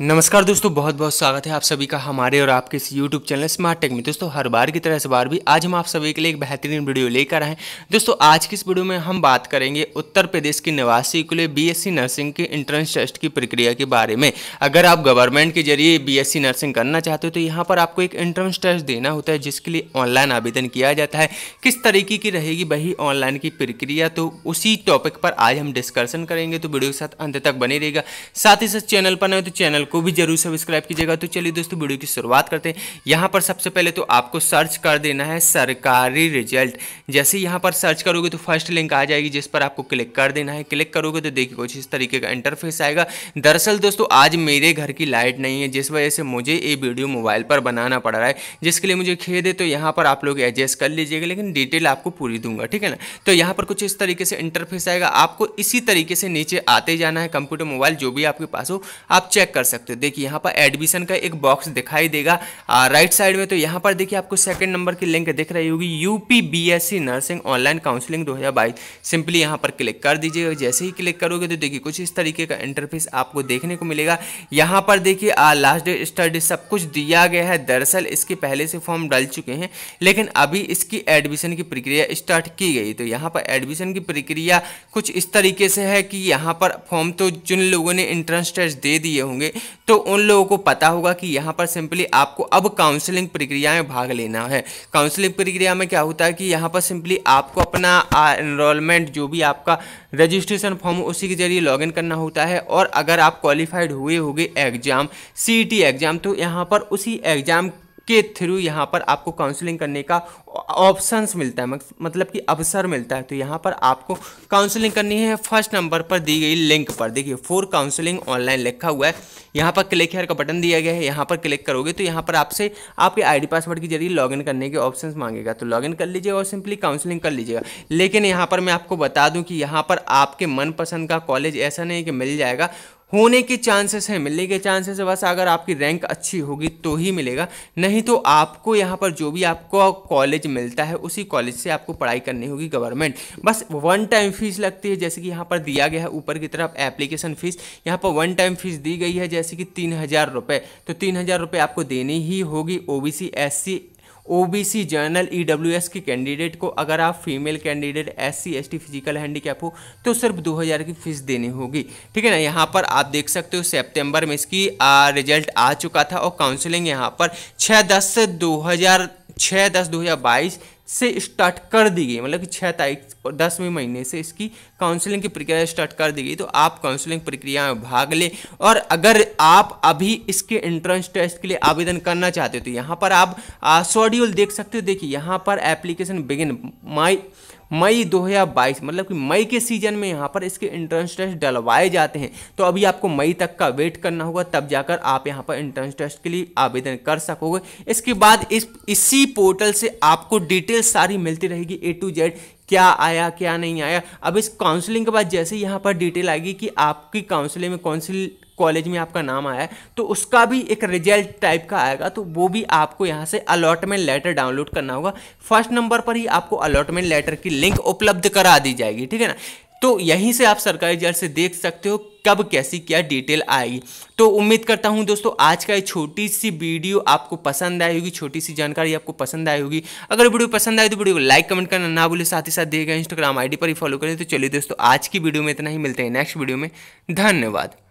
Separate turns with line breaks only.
नमस्कार दोस्तों बहुत बहुत स्वागत है आप सभी का हमारे और आपके इस यूट्यूब चैनल स्मार्ट टेक में दोस्तों हर बार की तरह इस बार भी आज हम आप सभी के लिए एक बेहतरीन वीडियो लेकर आए दोस्तों आज की इस वीडियो में हम बात करेंगे उत्तर प्रदेश के निवासी के लिए बीएससी नर्सिंग के एंट्रेंस टेस्ट की प्रक्रिया के बारे में अगर आप गवर्नमेंट के जरिए बी नर्सिंग करना चाहते हो तो यहाँ पर आपको एक एंट्रेंस टेस्ट देना होता है जिसके लिए ऑनलाइन आवेदन किया जाता है किस तरीके की रहेगी वही ऑनलाइन की प्रक्रिया तो उसी टॉपिक पर आज हम डिस्कशन करेंगे तो वीडियो के साथ अंत तक बने रहेगा साथ ही साथ चैनल पर नहीं तो चैनल को भी जरूर सब्सक्राइब कीजिएगा तो चलिए दोस्तों वीडियो की शुरुआत करते हैं यहाँ पर सबसे पहले तो आपको सर्च कर देना है सरकारी रिजल्ट जैसे यहाँ पर सर्च करोगे तो फर्स्ट लिंक आ जाएगी जिस पर आपको क्लिक कर देना है क्लिक करोगे तो देखिए कुछ इस तरीके का इंटरफेस आएगा दरअसल दोस्तों आज मेरे घर की लाइट नहीं है जिस वजह से मुझे ये वीडियो मोबाइल पर बनाना पड़ रहा है जिसके लिए मुझे खेद है तो यहाँ पर आप लोग एडजस्ट कर लीजिएगा लेकिन डिटेल आपको पूरी दूंगा ठीक है ना तो यहाँ पर कुछ इस तरीके से इंटरफेस आएगा आपको इसी तरीके से नीचे आते जाना है कंप्यूटर मोबाइल जो भी आपके पास हो आप चेक कर सकते सकते हो देखिए यहाँ पर एडमिशन का एक बॉक्स दिखाई देगा आ, राइट साइड में तो यहाँ पर देखिए आपको सेकंड नंबर की लिंक दिख रही होगी UP BSc nursing online counselling 2022 simply यहाँ पर क्लिक कर दीजिएगा जैसे ही क्लिक करोगे तो देखिए कुछ इस तरीके का इंटरफेस आपको देखने को मिलेगा यहाँ पर देखिए लास्ट डे स्टडी सब कुछ दिया गया है दरअसल इसके पहले से फॉर्म डाल चुके हैं लेकिन अभी इसकी एडमिशन की प्रक्रिया स्टार्ट की गई तो यहाँ पर एडमिशन की प्रक्रिया कुछ इस तरीके से है कि यहाँ पर फॉर्म तो जिन लोगों ने इंट्रेंस टेस्ट दे दिए होंगे तो उन लोगों को पता होगा कि यहाँ पर सिंपली आपको अब काउंसलिंग प्रक्रिया में भाग लेना है काउंसलिंग प्रक्रिया में क्या होता है कि यहाँ पर सिंपली आपको अपना एनरोलमेंट जो भी आपका रजिस्ट्रेशन फॉर्म उसी के जरिए लॉगिन करना होता है और अगर आप क्वालिफाइड हुए होगे एग्जाम सी एग्ज़ाम तो यहाँ पर उसी एग्ज़ाम के थ्रू यहाँ पर आपको काउंसलिंग करने का ऑप्शंस मिलता है मतलब कि अवसर मिलता है तो यहाँ पर आपको काउंसलिंग करनी है फर्स्ट नंबर पर दी गई लिंक पर देखिए फोर काउंसलिंग ऑनलाइन लिखा हुआ है यहाँ पर क्लिक हेयर का बटन दिया गया है यहाँ पर क्लिक करोगे तो यहाँ पर आपसे आपके आईडी पासवर्ड के जरिए लॉगिन करने के ऑप्शन मांगेगा तो लॉगिन कर लीजिएगा और सिंपली काउंसलिंग कर लीजिएगा लेकिन यहाँ पर मैं आपको बता दूँ कि यहाँ पर आपके मनपसंद का कॉलेज ऐसा नहीं कि मिल जाएगा होने के चांसेस हैं मिलने के चांसेस है बस अगर आपकी रैंक अच्छी होगी तो ही मिलेगा नहीं तो आपको यहाँ पर जो भी आपको कॉलेज मिलता है उसी कॉलेज से आपको पढ़ाई करनी होगी गवर्नमेंट बस वन टाइम फीस लगती है जैसे कि यहाँ पर दिया गया है ऊपर की तरफ एप्लीकेशन फ़ीस यहाँ पर वन टाइम फ़ीस दी गई है जैसे कि तीन हज़ार रुपये तो तीन हज़ार रुपये आपको देनी ही होगी O B C S C OBC general EWS के कैंडिडेट को अगर आप female candidate S C physical handicap हो तो सिर्फ 2000 की फीस देनी होगी ठीक है ना यहाँ पर आप देख सकते हो सितंबर में इसकी आ, रिजल्ट आ चुका था और काउंसलिंग यहाँ पर छः दस दो हज़ार छः दस दो हज़ार बाईस से स्टार्ट कर दी गई मतलब कि छः तारीख दसवें महीने से इसकी काउंसलिंग की प्रक्रिया स्टार्ट कर दी गई तो आप काउंसलिंग प्रक्रिया में भाग लें और अगर आप अभी इसके एंट्रेंस टेस्ट के लिए आवेदन करना चाहते हो तो यहाँ पर आप शॉड्यूल देख सकते हो देखिए यहाँ पर एप्लीकेशन बिगिन माई मई 2022 मतलब कि मई के सीजन में यहाँ पर इसके इंट्रेंस टेस्ट डलवाए जाते हैं तो अभी आपको मई तक का वेट करना होगा तब जाकर आप यहाँ पर इंट्रेंस टेस्ट के लिए आवेदन कर सकोगे इसके बाद इस इसी पोर्टल से आपको डिटेल सारी मिलती रहेगी ए टू जेड क्या आया क्या नहीं आया अब इस काउंसलिंग के बाद जैसे यहाँ पर डिटेल आएगी कि आपकी काउंसलिंग में कौन सी कॉलेज में आपका नाम आया है तो उसका भी एक रिजल्ट टाइप का आएगा तो वो भी आपको यहाँ से अलॉटमेंट लेटर डाउनलोड करना होगा फर्स्ट नंबर पर ही आपको अलॉटमेंट लेटर की लिंक उपलब्ध करा दी जाएगी ठीक है ना तो यहीं से आप सरकारी जल से देख सकते हो कब कैसी क्या डिटेल आएगी तो उम्मीद करता हूं दोस्तों आज का ये छोटी सी वीडियो आपको पसंद आई होगी छोटी सी जानकारी आपको पसंद आई होगी अगर वीडियो पसंद आए तो वीडियो को लाइक कमेंट करना ना भूले साथ ही साथ दिए गए इंस्टाग्राम आईडी पर ही फॉलो करें तो चलिए दोस्तों आज की वीडियो में इतना ही मिलते हैं नेक्स्ट वीडियो में धन्यवाद